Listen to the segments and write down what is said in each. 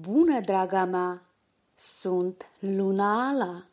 Bună, draga mea! Sunt Luna Ala!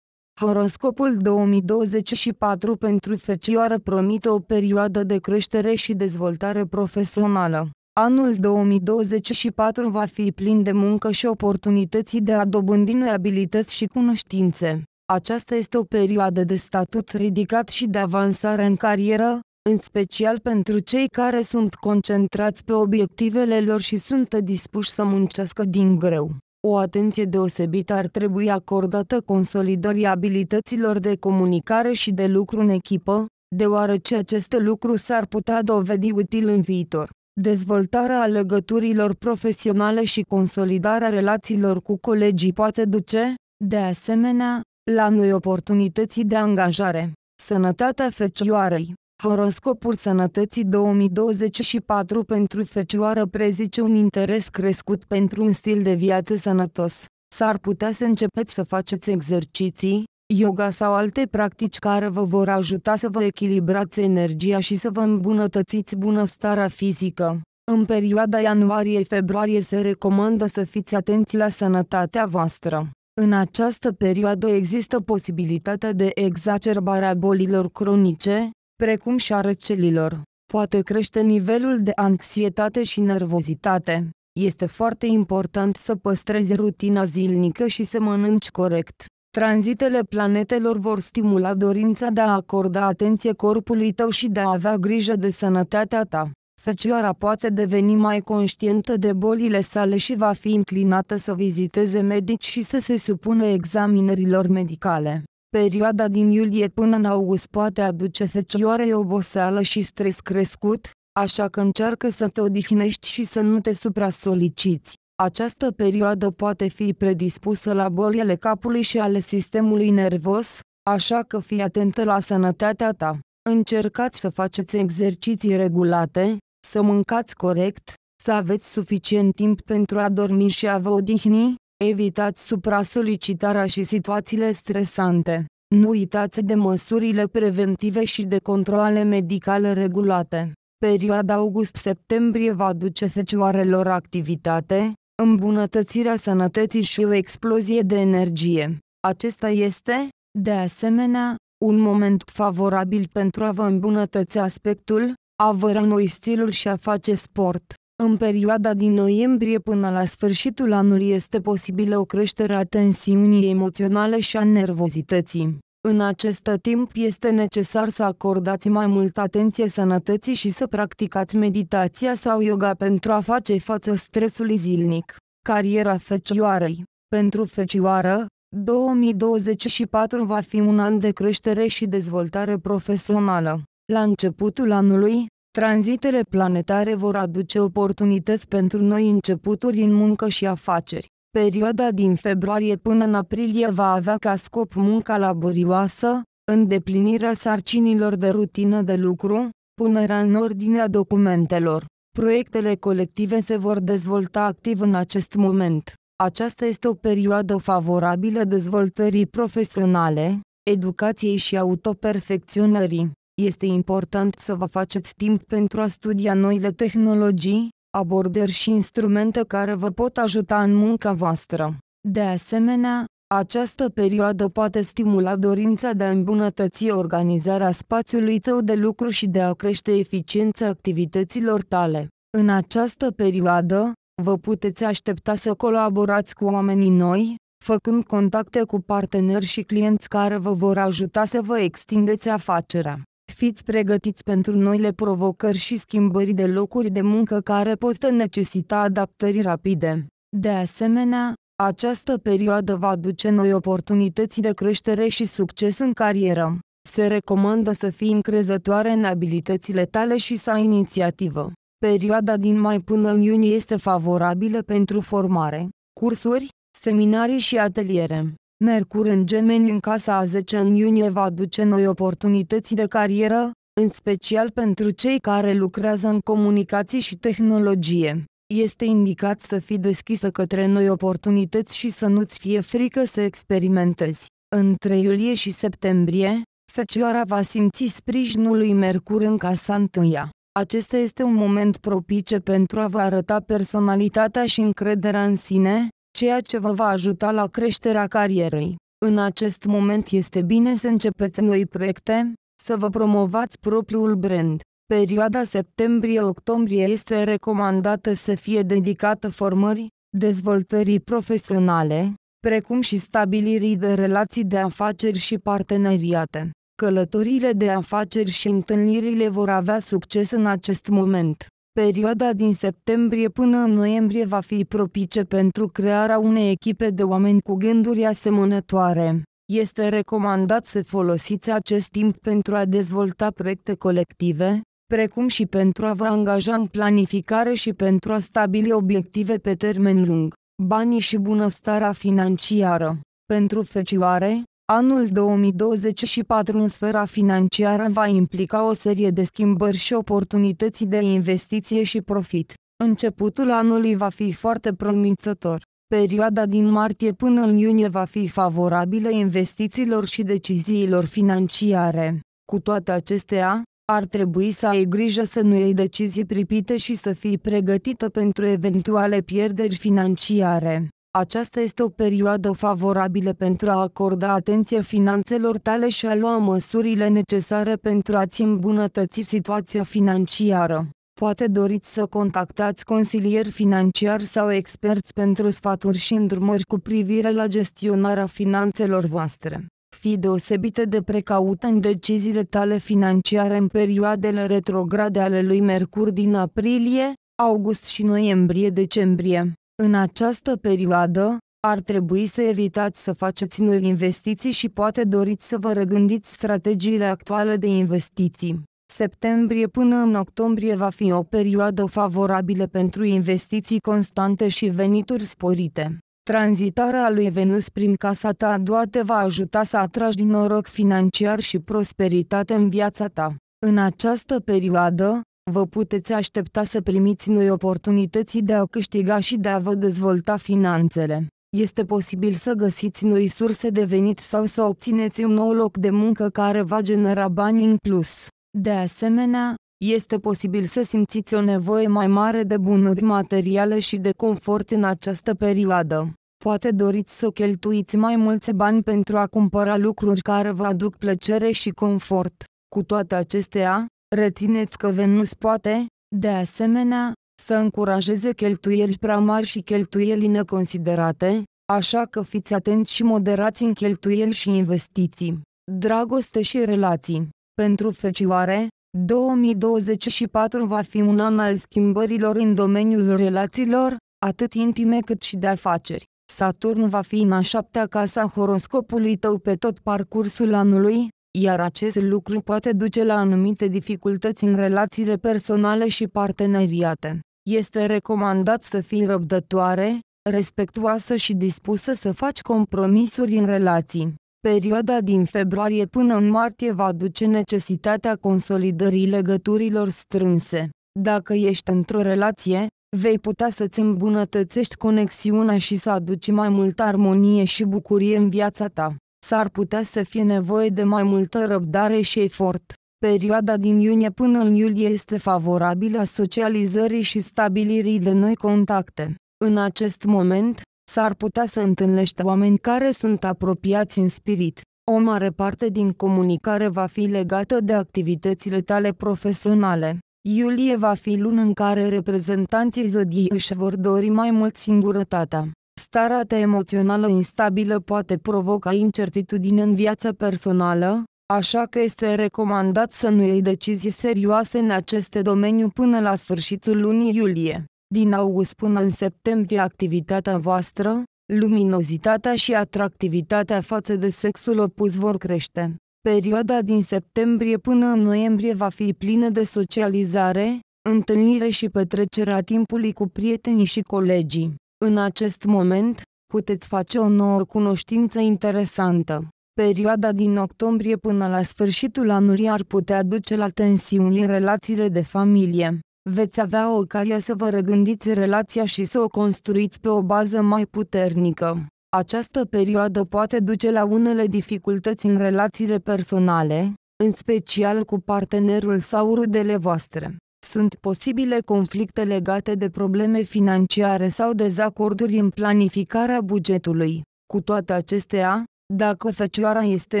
Horoscopul 2024 pentru Fecioară promite o perioadă de creștere și dezvoltare profesională. Anul 2024 va fi plin de muncă și oportunități de a dobândi noi abilități și cunoștințe. Aceasta este o perioadă de statut ridicat și de avansare în carieră, în special pentru cei care sunt concentrați pe obiectivele lor și sunt dispuși să muncească din greu. O atenție deosebită ar trebui acordată consolidării abilităților de comunicare și de lucru în echipă, deoarece aceste lucruri s-ar putea dovedi util în viitor. Dezvoltarea legăturilor profesionale și consolidarea relațiilor cu colegii poate duce, de asemenea, la noi oportunității de angajare. Sănătatea fecioarei Horoscopul sănătății 2024 pentru fecioară prezice un interes crescut pentru un stil de viață sănătos. S-ar putea să începeți să faceți exerciții, yoga sau alte practici care vă vor ajuta să vă echilibrați energia și să vă îmbunătățiți bunăstarea fizică. În perioada ianuarie-februarie se recomandă să fiți atenți la sănătatea voastră. În această perioadă există posibilitatea de exacerbarea bolilor cronice, precum și a răcelilor. Poate crește nivelul de anxietate și nervozitate. Este foarte important să păstrezi rutina zilnică și să mănânci corect. Tranzitele planetelor vor stimula dorința de a acorda atenție corpului tău și de a avea grijă de sănătatea ta. Fecioara poate deveni mai conștientă de bolile sale și va fi inclinată să viziteze medici și să se supună examinărilor medicale. Perioada din iulie până în august poate aduce fecioare oboseală și stres crescut, așa că încearcă să te odihnești și să nu te supra-soliciți. Această perioadă poate fi predispusă la bolile capului și ale sistemului nervos, așa că fii atentă la sănătatea ta. Încercați să faceți exerciții regulate, să mâncați corect, să aveți suficient timp pentru a dormi și a vă odihni, Evitați supra-solicitarea și situațiile stresante. Nu uitați de măsurile preventive și de controle medicale regulate. Perioada august-septembrie va duce fecioarelor activitate, îmbunătățirea sănătății și o explozie de energie. Acesta este, de asemenea, un moment favorabil pentru a vă îmbunătăți aspectul, a vă noi stilul și a face sport. În perioada din noiembrie până la sfârșitul anului este posibilă o creștere a tensiunii emoționale și a nervozității. În acest timp este necesar să acordați mai multă atenție sănătății și să practicați meditația sau yoga pentru a face față stresului zilnic. Cariera fecioarei Pentru fecioară, 2024 va fi un an de creștere și dezvoltare profesională. La începutul anului, Tranzitele planetare vor aduce oportunități pentru noi începuturi în muncă și afaceri. Perioada din februarie până în aprilie va avea ca scop munca laborioasă, îndeplinirea sarcinilor de rutină de lucru, punerea în ordine a documentelor. Proiectele colective se vor dezvolta activ în acest moment. Aceasta este o perioadă favorabilă dezvoltării profesionale, educației și autoperfecționării. Este important să vă faceți timp pentru a studia noile tehnologii, abordări și instrumente care vă pot ajuta în munca voastră. De asemenea, această perioadă poate stimula dorința de a îmbunătăți organizarea spațiului tău de lucru și de a crește eficiența activităților tale. În această perioadă, vă puteți aștepta să colaborați cu oamenii noi, făcând contacte cu parteneri și clienți care vă vor ajuta să vă extindeți afacerea fiți pregătiți pentru noile provocări și schimbări de locuri de muncă care pot necesita adaptări rapide. De asemenea, această perioadă va aduce noi oportunități de creștere și succes în carieră. Se recomandă să fii încrezătoare în abilitățile tale și să ai inițiativă. Perioada din mai până în iunie este favorabilă pentru formare, cursuri, seminarii și ateliere. Mercur în gemeni în casa a 10 în iunie va duce noi oportunități de carieră, în special pentru cei care lucrează în comunicații și tehnologie. Este indicat să fii deschisă către noi oportunități și să nu-ți fie frică să experimentezi. Între iulie și septembrie, Fecioara va simți sprijinul lui Mercur în casa întâia. Acesta este un moment propice pentru a vă arăta personalitatea și încrederea în sine, ceea ce vă va ajuta la creșterea carierei. În acest moment este bine să începeți noi proiecte, să vă promovați propriul brand. Perioada septembrie-octombrie este recomandată să fie dedicată formării, dezvoltării profesionale, precum și stabilirii de relații de afaceri și parteneriate. Călătorile de afaceri și întâlnirile vor avea succes în acest moment. Perioada din septembrie până în noiembrie va fi propice pentru crearea unei echipe de oameni cu gânduri asemănătoare. Este recomandat să folosiți acest timp pentru a dezvolta proiecte colective, precum și pentru a vă angaja în planificare și pentru a stabili obiective pe termen lung. Banii și bunăstarea financiară. Pentru fecioare, Anul 2024 în sfera financiară va implica o serie de schimbări și oportunități de investiție și profit. Începutul anului va fi foarte promițător. Perioada din martie până în iunie va fi favorabilă investițiilor și deciziilor financiare. Cu toate acestea, ar trebui să ai grijă să nu iei decizii pripite și să fii pregătită pentru eventuale pierderi financiare. Aceasta este o perioadă favorabilă pentru a acorda atenție finanțelor tale și a lua măsurile necesare pentru a-ți îmbunătăți situația financiară. Poate doriți să contactați consilieri financiari sau experți pentru sfaturi și îndrumări cu privire la gestionarea finanțelor voastre. Fii deosebită de precaută în deciziile tale financiare în perioadele retrograde ale lui Mercur din aprilie, august și noiembrie-decembrie. În această perioadă, ar trebui să evitați să faceți noi investiții și poate doriți să vă regândiți strategiile actuale de investiții. Septembrie până în octombrie va fi o perioadă favorabilă pentru investiții constante și venituri sporite. Tranzitarea lui Venus prin casa ta a doua te va ajuta să atragi noroc financiar și prosperitate în viața ta. În această perioadă, Vă puteți aștepta să primiți noi oportunități de a câștiga și de a vă dezvolta finanțele. Este posibil să găsiți noi surse de venit sau să obțineți un nou loc de muncă care va genera bani în plus. De asemenea, este posibil să simțiți o nevoie mai mare de bunuri materiale și de confort în această perioadă. Poate doriți să cheltuiți mai mulți bani pentru a cumpăra lucruri care vă aduc plăcere și confort. Cu toate acestea, Rețineți că Venus poate, de asemenea, să încurajeze cheltuieli prea mari și cheltuieli neconsiderate, așa că fiți atenți și moderați în cheltuieli și investiții. Dragoste și relații. Pentru fecioare, 2024 va fi un an al schimbărilor în domeniul relațiilor, atât intime cât și de afaceri. Saturn va fi în a șaptea casa horoscopului tău pe tot parcursul anului, iar acest lucru poate duce la anumite dificultăți în relațiile personale și parteneriate. Este recomandat să fii răbdătoare, respectuoasă și dispusă să faci compromisuri în relații. Perioada din februarie până în martie va duce necesitatea consolidării legăturilor strânse. Dacă ești într-o relație, vei putea să-ți îmbunătățești conexiunea și să aduci mai multă armonie și bucurie în viața ta s-ar putea să fie nevoie de mai multă răbdare și efort. Perioada din iunie până în iulie este favorabilă a socializării și stabilirii de noi contacte. În acest moment, s-ar putea să întâlnești oameni care sunt apropiați în spirit. O mare parte din comunicare va fi legată de activitățile tale profesionale. Iulie va fi luni în care reprezentanții zodiei își vor dori mai mult singurătatea. Starea ta emoțională instabilă poate provoca incertitudine în viața personală, așa că este recomandat să nu iei decizii serioase în aceste domeniu până la sfârșitul lunii iulie. Din august până în septembrie activitatea voastră, luminozitatea și atractivitatea față de sexul opus vor crește. Perioada din septembrie până în noiembrie va fi plină de socializare, întâlnire și petrecerea timpului cu prietenii și colegii. În acest moment, puteți face o nouă cunoștință interesantă. Perioada din octombrie până la sfârșitul anului ar putea duce la tensiuni în relațiile de familie. Veți avea ocazia să vă regândiți relația și să o construiți pe o bază mai puternică. Această perioadă poate duce la unele dificultăți în relațiile personale, în special cu partenerul sau rudele voastre. Sunt posibile conflicte legate de probleme financiare sau dezacorduri în planificarea bugetului. Cu toate acestea, dacă fecioara este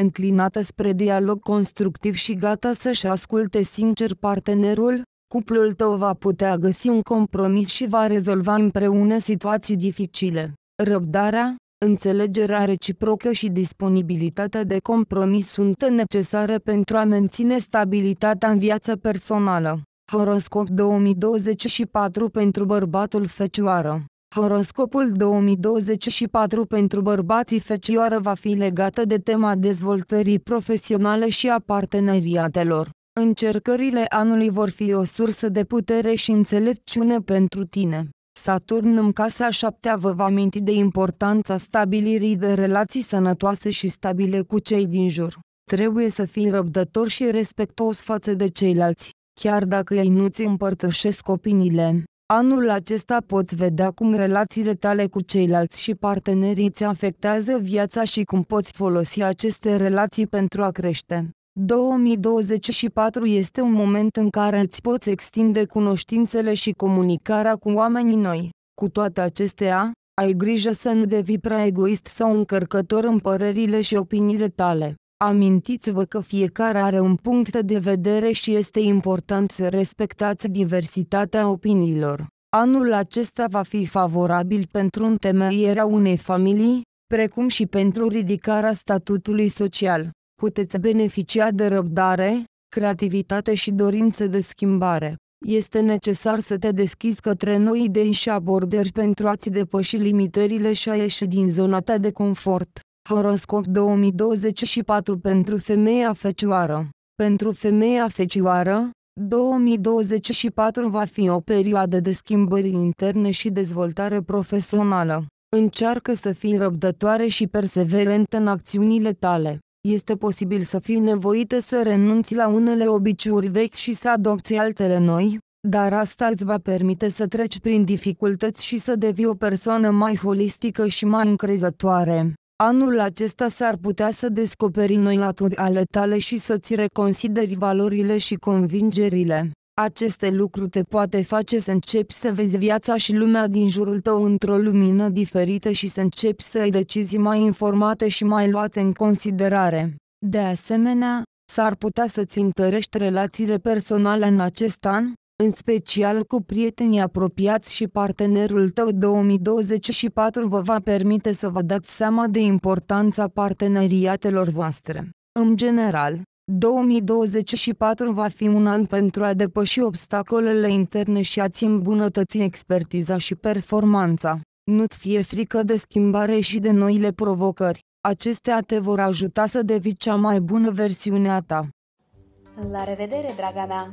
înclinată spre dialog constructiv și gata să-și asculte sincer partenerul, cuplul tău va putea găsi un compromis și va rezolva împreună situații dificile. Răbdarea, înțelegerea reciprocă și disponibilitatea de compromis sunt necesare pentru a menține stabilitatea în viața personală. Horoscop 2024 pentru bărbatul Fecioară Horoscopul 2024 pentru bărbații Fecioară va fi legată de tema dezvoltării profesionale și a parteneriatelor. Încercările anului vor fi o sursă de putere și înțelepciune pentru tine. Saturn în casa șaptea vă va aminti de importanța stabilirii de relații sănătoase și stabile cu cei din jur. Trebuie să fii răbdător și respectuos față de ceilalți. Chiar dacă ei nu-ți împărtășesc opiniile, anul acesta poți vedea cum relațiile tale cu ceilalți și partenerii îți afectează viața și cum poți folosi aceste relații pentru a crește. 2024 este un moment în care îți poți extinde cunoștințele și comunicarea cu oamenii noi. Cu toate acestea, ai grijă să nu devii prea egoist sau încărcător în părerile și opiniile tale. Amintiți-vă că fiecare are un punct de vedere și este important să respectați diversitatea opiniilor. Anul acesta va fi favorabil pentru întemeierea unei familii, precum și pentru ridicarea statutului social. Puteți beneficia de răbdare, creativitate și dorință de schimbare. Este necesar să te deschizi către noi idei și abordări pentru a-ți depăși limitările și a ieși din zona ta de confort. Horoscop 2024 pentru femeia fecioară. Pentru femeia fecioară, 2024 va fi o perioadă de schimbări interne și dezvoltare profesională. Încearcă să fii răbdătoare și perseverentă în acțiunile tale. Este posibil să fii nevoită să renunți la unele obiceiuri vechi și să adopți altele noi, dar asta îți va permite să treci prin dificultăți și să devii o persoană mai holistică și mai încrezătoare. Anul acesta s-ar putea să descoperi noi laturi ale tale și să-ți reconsideri valorile și convingerile. Aceste lucruri te poate face să începi să vezi viața și lumea din jurul tău într-o lumină diferită și să începi să ai decizii mai informate și mai luate în considerare. De asemenea, s-ar putea să-ți întărești relațiile personale în acest an, în special cu prietenii apropiați și partenerul tău 2024 vă va permite să vă dați seama de importanța parteneriatelor voastre. În general, 2024 va fi un an pentru a depăși obstacolele interne și a-ți îmbunătăți expertiza și performanța. Nu-ți fie frică de schimbare și de noile provocări. Acestea te vor ajuta să devii cea mai bună versiune a ta. La revedere, draga mea!